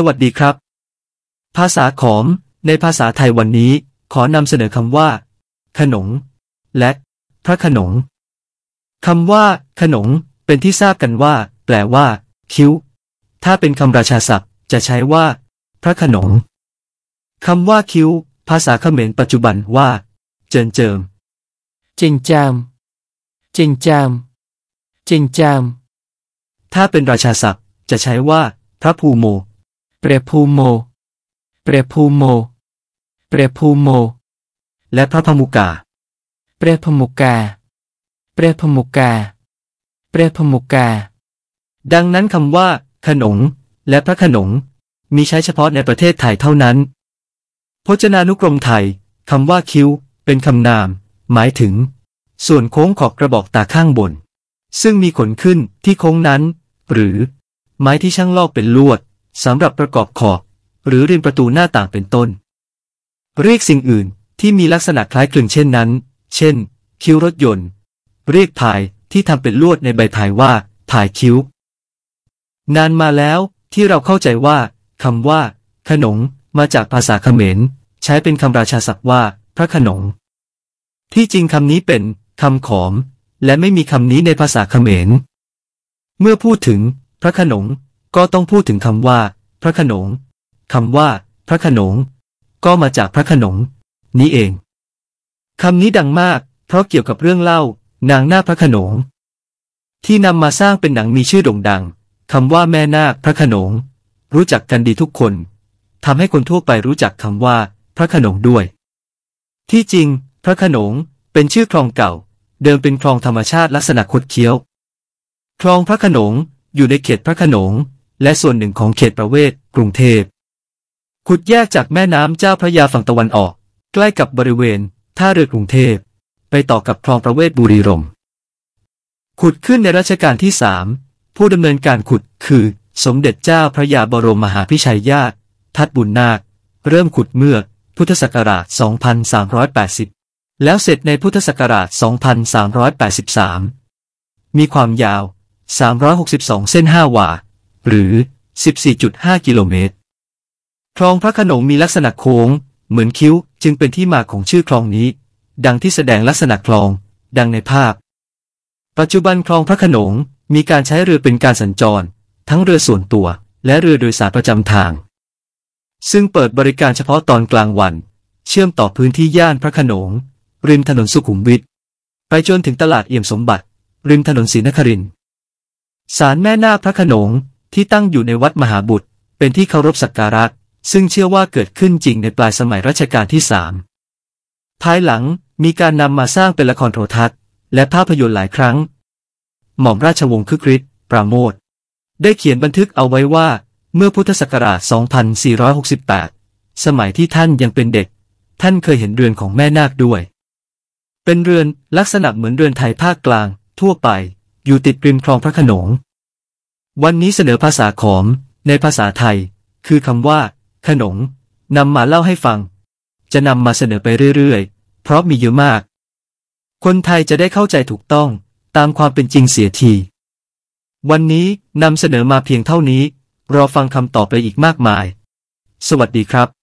สวัสดีครับ ภาษาขอม ในภาษาไทยวันนี้ ขอนำเสนอคำว่า ขนง และ พระขนงคำว่า ขนง เป็นที่ทราบกันว่า แปลว่า คิ้ว ถ้าเป็นคำราชาศัพท์จะใช้ว่า พระขนงคำว่าคิ้ว ภาษาเขมรปัจจุบันว่า เจิญเจิมจิงจามจิงจามจิงจามถ้าเป็นราชาศัพท์ จะใช้ว่า พระภูโมเปรภูโม เปรภูโม เปรภูโม และพระพมุกา เปรพมุกา เปรพมุกา เปรพมุกา ดังนั้นคำว่า ขนง และพระขนง มีใช้เฉพาะในประเทศไทยเท่านั้น พจนานุกรมไทยคำว่าคิ้วเป็นคำนาม หมายถึงส่วนโค้งของกระบอกตาข้างบน ซึ่งมีขนขึ้นที่โค้งนั้น หรือ ไม้ที่ช่างลอกเป็นลวดสำหรับประกอบขอบหรือริมประตูหน้าต่างเป็นต้น เรียกสิ่งอื่นที่มีลักษณะคล้ายคลึงเช่นนั้น เช่น คิ้วรถยนต์ เรียกถ่ายที่ทำเป็นลวดในใบถ่ายว่าถ่ายคิ้ว นานมาแล้ว ที่เราเข้าใจว่าคำว่า ขนง มาจากภาษาเขมร ใช้เป็นคำราชาศัพท์ว่า พระขนง ที่จริงคำนี้เป็นคำขอม และไม่มีคำนี้ในภาษาเขมร เมื่อพูดถึง พระขนงก็ต้องพูดถึงคำว่าพระขนงคำว่าพระขนง ก็มาจากพระขนง นี้เองคำนี้ดังมากเพราะเกี่ยวกับเรื่องเล่า นางนาคพระขนง ที่นำมาสร้างเป็นหนังมีชื่อโด่งดังคำว่าแม่นาคพระขนงรู้จักกันดีทุกคนทำให้คนทั่วไปรู้จักคำว่าพระขนงด้วย ที่จริง พระขนง เป็นชื่อคลองเก่า เดิมเป็นคลองธรรมชาติลักษณะคดเคี้ยวคลองพระขนงอยู่ในเขตพระขนงและส่วนหนึ่งของเขตประเวศกรุงเทพ ขุดแยกจากแม่น้ำเจ้าพระยาฝั่งตะวันออก ใกล้กับบริเวณ ท่าเรือกรุงเทพ ไปต่อกับคลองประเวศบุรีรม ขุดขึ้นในรัชกาลที่สามผู้ดำเนินการขุดคือ สมเด็จเจ้าพระยาบรมมหาพิชัยญาติทัดบุญนาค เริ่มขุดเมื่อพุทธศักราช 2380 แล้วเสร็จในพุทธศักราช 2383มีความยาว362เส้น5วาหรือ14.5 กิโลเมตร คลองพระขนงมีลักษณะโค้ง เหมือนคิ้วจึงเป็นที่มาของชื่อคลองนี้ ดังที่แสดงลักษณะคลองดังในภาพ ปัจจุบันคลองพระขนงมีการใช้เรือเป็นการสัญจร ทั้งเรือส่วนตัว และเรือโดยสารประจำทาง ซึ่งเปิดบริการเฉพาะตอนกลางวัน เชื่อมต่อพื้นที่ย่านพระขนง ริมถนนสุขุมวิทไปจนถึงตลาดเอี่ยมสมบัติ ริมถนนศรีนครินทร์ ศาลแม่นาคพระขนงที่ตั้งอยู่ในวัดมหาบุตร เป็นที่เคารพสักการะซึ่งเชื่อว่าเกิดขึ้นจริงในปลายสมัยรัชกาลที่สามภายหลังมีการนำมาสร้างเป็นละครโทรทัศน์ และภาพยนตร์หลายครั้ง หม่อมราชวงศ์คึกฤทธิ์ปราโมทได้เขียนบันทึกเอาไว้ว่าเมื่อพุทธศักราช 2468 สมัยที่ท่านยังเป็นเด็ก ท่านเคยเห็นเรือนของแม่นาคด้วย เป็นเรือนลักษณะเหมือนเรือนไทยภาคกลาง ทั่วไป อยู่ติดริมคลองพระขนงวันนี้เสนอภาษาขอมในภาษาไทยคือคำว่าขนมนำมาเล่าให้ฟัง จะนำมาเสนอไปเรื่อยๆเพราะมีเยอะมาก คนไทยจะได้เข้าใจถูกต้องตามความเป็นจริงเสียที วันนี้นำเสนอมาเพียงเท่านี้รอฟังคำตอบไปอีกมากมาย สวัสดีครับ